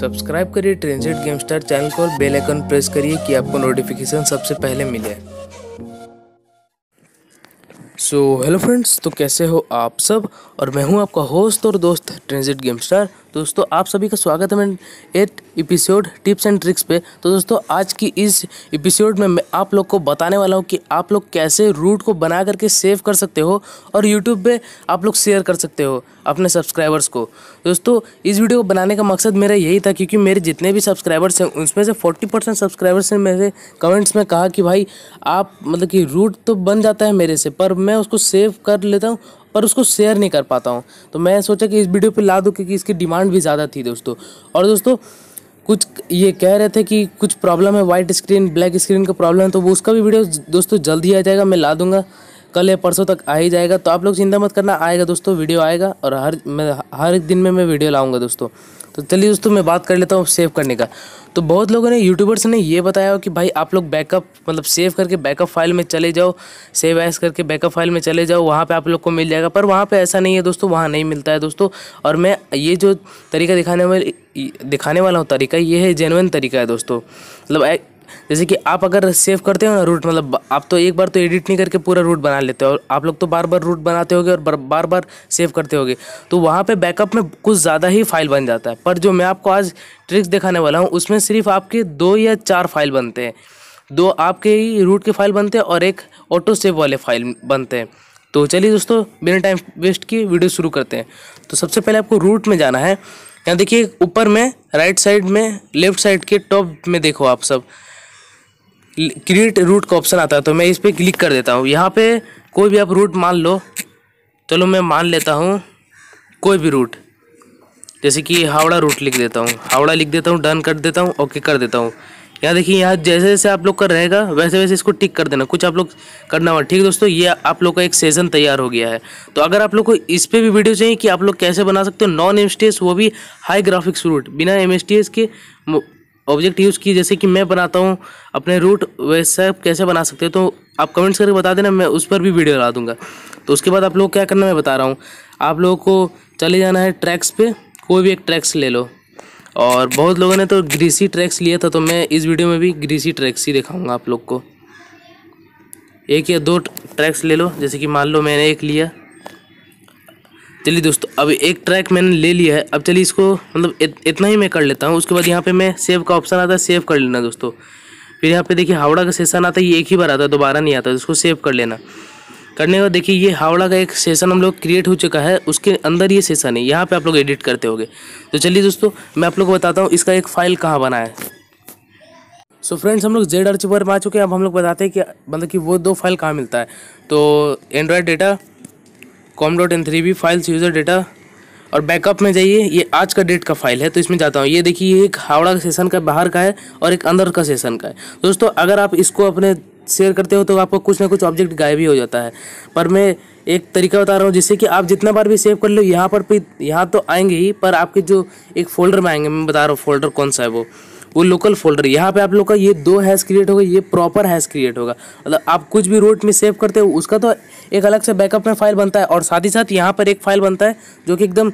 subscribe करिए ट्रेंजेट game star channel को और बेल आइकन प्रेस करिए कि आपको नोटिफिकेशन सबसे पहले मिले सो हेलो फ्रेंड्स तो कैसे हो आप सब और मैं हूं आपका होस्ट और दोस्त ट्रेंजेट गेम स्टार दोस्तों आप सभी का स्वागत है मैं at episode tips and tricks पे तो दोस्तों आज की इस एपिसोड में मैं आप लोग को बताने वाला हूँ कि आप लोग कैसे रूट को बना करके सेव कर सकते हो और यूट्यूब पे आप लोग शेयर कर सकते हो अपने सब्सक्राइबर्स को दोस्तों इस वीडियो को बनाने का मकसद मेरा यही था क्योंकि मेरे जितने भी सब्सक्राइबर्स हैं उसमें से फोर्टी परसेंट सब्सक्राइबर्स ने मेरे कमेंट्स में कहा कि भाई आप मतलब कि रूट तो बन जाता है मेरे से पर मैं उसको सेव कर लेता हूँ पर उसको शेयर नहीं कर पाता हूँ तो मैं सोचा कि इस वीडियो पर ला दूँ क्योंकि इसकी डिमांड भी ज़्यादा थी दोस्तों और दोस्तों कुछ ये कह रहे थे कि कुछ प्रॉब्लम है वाइट स्क्रीन ब्लैक स्क्रीन का प्रॉब्लम है तो वो उसका भी वीडियो दोस्तों जल्द ही आ जाएगा मैं ला दूंगा कल या परसों तक आ ही जाएगा तो आप लोग चिंता मत करना आएगा दोस्तों वीडियो आएगा और हर मैं हर एक दिन में मैं वीडियो लाऊंगा दोस्तों तो चलिए दोस्तों मैं बात कर लेता हूँ सेव करने का तो बहुत लोगों ने यूट्यूबर्स ने ये बताया हो कि भाई आप लोग बैकअप मतलब सेव करके बैकअप फाइल में चले जाओ सेव एस करके बैकअप फाइल में चले जाओ वहाँ पे आप लोग को मिल जाएगा पर वहाँ पे ऐसा नहीं है दोस्तों वहाँ नहीं मिलता है दोस्तों और मैं ये जो तरीका दिखाने वाले दिखाने वाला हूँ तरीका ये है जेनवन तरीका है दोस्तों मतलब जैसे कि आप अगर सेव करते हो ना रूट मतलब आप तो एक बार तो एडिट नहीं करके पूरा रूट बना लेते हो और आप लोग तो बार बार रूट बनाते होगे और बार बार सेव करते होगे तो वहाँ पे बैकअप में कुछ ज़्यादा ही फाइल बन जाता है पर जो मैं आपको आज ट्रिक्स दिखाने वाला हूँ उसमें सिर्फ आपके दो या चार फाइल बनते हैं दो आपके ही रूट के फाइल बनते हैं और एक ऑटो सेव वाले फाइल बनते हैं तो चलिए दोस्तों बिना टाइम वेस्ट किए वीडियो शुरू करते हैं तो सबसे पहले आपको रूट में जाना है यहाँ देखिए ऊपर में राइट साइड में लेफ्ट साइड के टॉप में देखो आप सब क्रिएट रूट का ऑप्शन आता है तो मैं इस पर क्लिक कर देता हूँ यहाँ पे कोई भी आप रूट मान लो चलो मैं मान लेता हूँ कोई भी रूट जैसे कि हावड़ा रूट लिख देता हूँ हावड़ा लिख देता हूँ डन कर देता हूँ ओके कर देता हूँ यहाँ देखिए यहाँ जैसे जैसे आप लोग का रहेगा वैसे वैसे इसको टिक कर देना कुछ आप लोग करना होगा ठीक है दोस्तों ये आप लोग का एक सेशन तैयार हो गया है तो अगर आप लोग को इस पर भी वीडियो चाहिए कि आप लोग कैसे बना सकते हो नॉन एम वो भी हाई ग्राफिक्स रूट बिना एम के ऑब्जेक्ट यूज़ की जैसे कि मैं बनाता हूँ अपने रूट वैसा कैसे बना सकते हो तो आप कमेंट्स करके बता देना मैं उस पर भी वीडियो लगा दूँगा तो उसके बाद आप लोग क्या करना मैं बता रहा हूँ आप लोगों को चले जाना है ट्रैक्स पे कोई भी एक ट्रैक्स ले लो और बहुत लोगों ने तो ग्रीसी ट्रैक्स लिया था तो मैं इस वीडियो में भी ग्रीसी ट्रैक्स ही दिखाऊँगा आप लोग को एक या दो ट्रैक्स ले लो जैसे कि मान लो मैंने एक लिया चलिए दोस्तों अब एक ट्रैक मैंने ले लिया है अब चलिए इसको मतलब इत, इतना ही मैं कर लेता हूँ उसके बाद यहाँ पे मैं सेव का ऑप्शन आता है सेव कर लेना दोस्तों फिर यहाँ पे देखिए हावड़ा का सेशन आता है ये एक ही बार आता है दोबारा नहीं आता इसको सेव कर लेना करने के बाद देखिए ये हावड़ा का एक सेशन हम लोग क्रिएट हो चुका है उसके अंदर ये सेशन है यहाँ पर आप लोग एडिट करते हो तो चलिए दोस्तों मैं आप लोग को बताता हूँ इसका एक फ़ाइल कहाँ बना है सो so फ्रेंड्स हम लोग जेड अर्च में आ चुके हैं अब हम लोग बताते हैं कि मतलब कि वो दो फाइल कहाँ मिलता है तो Android data com dot N three B files user data और बैकअप में जाइए ये आज का डेट का फाइल है तो इसमें जाता हूँ ये देखिए ये एक हावड़ा सेशन का बाहर का है और एक अंदर का सेशन का है दोस्तों अगर आप इसको अपने शेयर करते हो तो आपका कुछ ना कुछ ऑब्जेक्ट गायब ही हो जाता है पर मैं एक तरीका बता रहा हूँ जिससे कि आप जितना बार भी सेव कर लो यहाँ पर भी यहाँ तो आएंगे ही पर आपके जो एक फ़ोल्डर में आएंगे मैं बता रहा हूँ फोल्डर कौन सा है वो वो लोकल फोल्डर यहाँ पे आप लोग का ये दो हैश क्रिएट होगा ये प्रॉपर हैश क्रिएट होगा मतलब आप कुछ भी रूट में सेव करते हो उसका तो एक अलग से बैकअप में फाइल बनता है और साथ ही साथ यहाँ पर एक फाइल बनता है जो कि एकदम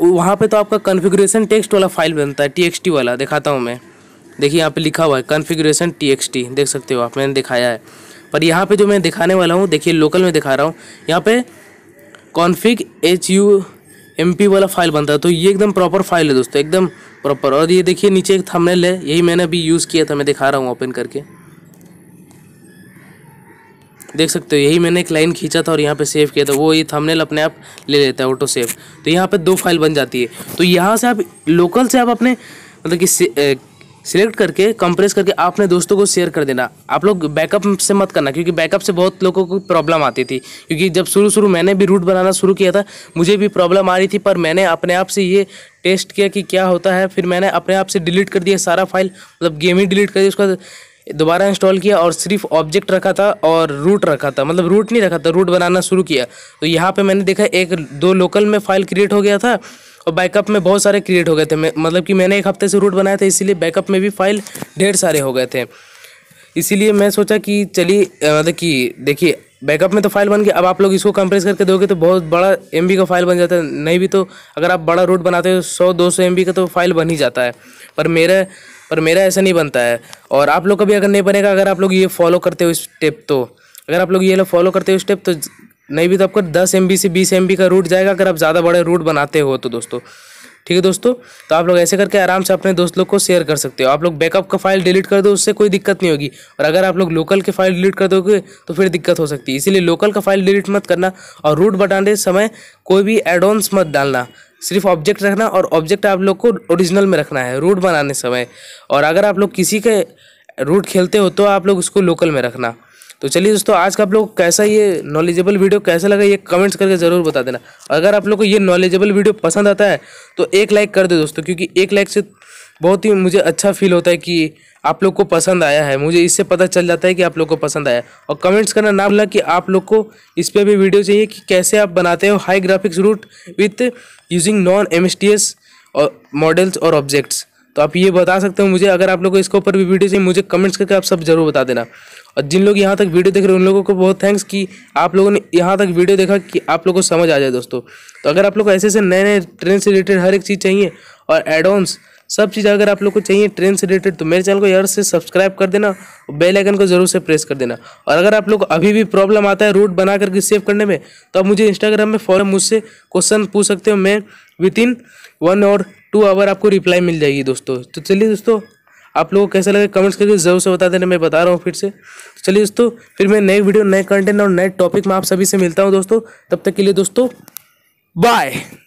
वहाँ पे तो आपका कन्फिग्रेशन टेक्स्ट वाला फाइल बनता है टी वाला दिखाता हूँ मैं देखिए यहाँ पर लिखा हुआ है कन्फिग्रेशन टी देख सकते हो आप मैंने दिखाया है पर यहाँ पर जो मैं दिखाने वाला हूँ देखिए लोकल में दिखा रहा हूँ यहाँ पर कॉन्फिग एच यू एम वाला फाइल बनता है तो ये एकदम प्रॉपर फाइल है दोस्तों एकदम प्रॉपर और ये देखिए नीचे एक थंबनेल है यही मैंने अभी यूज़ किया था मैं दिखा रहा हूँ ओपन करके देख सकते हो यही मैंने एक लाइन खींचा था और यहाँ पे सेव किया था वो ये थंबनेल अपने आप ले लेता है ऑटो सेव तो यहाँ पे दो फाइल बन जाती है तो यहाँ से आप लोकल से आप अपने मतलब कि सिलेक्ट करके कंप्रेस करके आपने दोस्तों को शेयर कर देना आप लोग बैकअप से मत करना क्योंकि बैकअप से बहुत लोगों को प्रॉब्लम आती थी क्योंकि जब शुरू शुरू मैंने भी रूट बनाना शुरू किया था मुझे भी प्रॉब्लम आ रही थी पर मैंने अपने आप से ये टेस्ट किया कि क्या होता है फिर मैंने अपने आप से डिलीट कर दिया सारा फाइल मतलब गेम ही डिलीट कर दिया उसका दोबारा इंस्टॉल किया और सिर्फ ऑब्जेक्ट रखा था और रूट रखा था मतलब रूट नहीं रखा था रूट बनाना शुरू किया तो यहाँ पे मैंने देखा एक दो लोकल में फाइल क्रिएट हो गया था और बैकअप में बहुत सारे क्रिएट हो गए थे मतलब कि मैंने एक हफ्ते से रूट बनाया था इसीलिए बैकअप में भी फाइल ढेर सारे हो गए थे इसीलिए मैं सोचा कि चलिए मतलब कि देखिए बैकअप में तो फाइल बन गई अब आप लोग इसको कंप्रेस करके दोगे तो बहुत बड़ा एम का फाइल बन जाता है नहीं भी तो अगर आप बड़ा रूट बनाते हो सौ दो सौ एम का तो फाइल बन ही जाता है पर मेरा पर मेरा ऐसा नहीं बनता है और आप लोग का भी अगर नहीं बनेगा अगर आप लोग ये फॉलो करते हो स्टेप तो अगर आप लोग ये लोग फॉलो करते हो स्टेप तो नहीं भी तो आपका दस एम से बीस एम का रूट जाएगा अगर आप ज़्यादा बड़े रूट बनाते हो तो दोस्तों ठीक है दोस्तों तो आप लोग ऐसे करके आराम से अपने दोस्त लोग को शेयर कर सकते हो आप लोग बैकअप का फाइल डिलीट कर दो उससे कोई दिक्कत नहीं होगी और अगर आप लोग लोकल के फाइल डिलीट कर दोगे तो फिर दिक्कत हो सकती है इसीलिए लोकल का फाइल डिलीट मत करना और रूट बटाने समय कोई भी एडवांस मत डालना सिर्फ ऑब्जेक्ट रखना और ऑब्जेक्ट आप लोग को ओरिजिनल में रखना है रूट बनाने समय और अगर आप लोग किसी के रूट खेलते हो तो आप लोग उसको लोकल में रखना तो चलिए दोस्तों आज का आप लोग कैसा ये नॉलेजेबल वीडियो कैसा लगा ये कमेंट्स करके ज़रूर बता देना अगर आप लोग को ये नॉलेजेबल वीडियो पसंद आता है तो एक लाइक कर दे दोस्तों क्योंकि एक लाइक से बहुत ही मुझे अच्छा फील होता है कि आप लोग को पसंद आया है मुझे इससे पता चल जाता है कि आप लोग को पसंद आया और कमेंट्स करना ना भूला कि आप लोग को इस पर भी वीडियो चाहिए कि कैसे आप बनाते हो high graphics root with using non M और मॉडल्स और ऑब्जेक्ट्स तो आप ये बता सकते हो मुझे अगर आप लोगों को इसके ऊपर भी वीडियो चाहिए मुझे कमेंट्स करके आप सब जरूर बता देना और जिन लोग यहाँ तक वीडियो देख रहे हैं उन लोगों को बहुत थैंक्स कि आप लोगों ने यहाँ तक वीडियो देखा कि आप लोगों को समझ आ जाए दोस्तों तो अगर आप लोग को ऐसे ऐसे नए नए ट्रेन से रिलेटेड हर एक चीज़ चाहिए और एडवांस सब चीज़ अगर आप लोग को चाहिए ट्रेन से रिलेटेड तो मेरे चैनल को यार से सब्सक्राइब कर देना और बेल आइकन को जरूर से प्रेस कर देना और अगर आप लोग अभी भी प्रॉब्लम आता है रूट बना करके सेव करने में तो आप मुझे इंस्टाग्राम में फॉरम मुझसे क्वेश्चन पूछ सकते हो मैं विद इन वन और टू आवर आपको रिप्लाई मिल जाएगी दोस्तों तो चलिए दोस्तों आप लोगों को कैसा लगे कमेंट्स करके जरूर से बता देना मैं बता रहा हूँ फिर से तो चलिए दोस्तों फिर मैं नए वीडियो नए कंटेंट और नए टॉपिक में आप सभी से मिलता हूँ दोस्तों तब तक के लिए दोस्तों बाय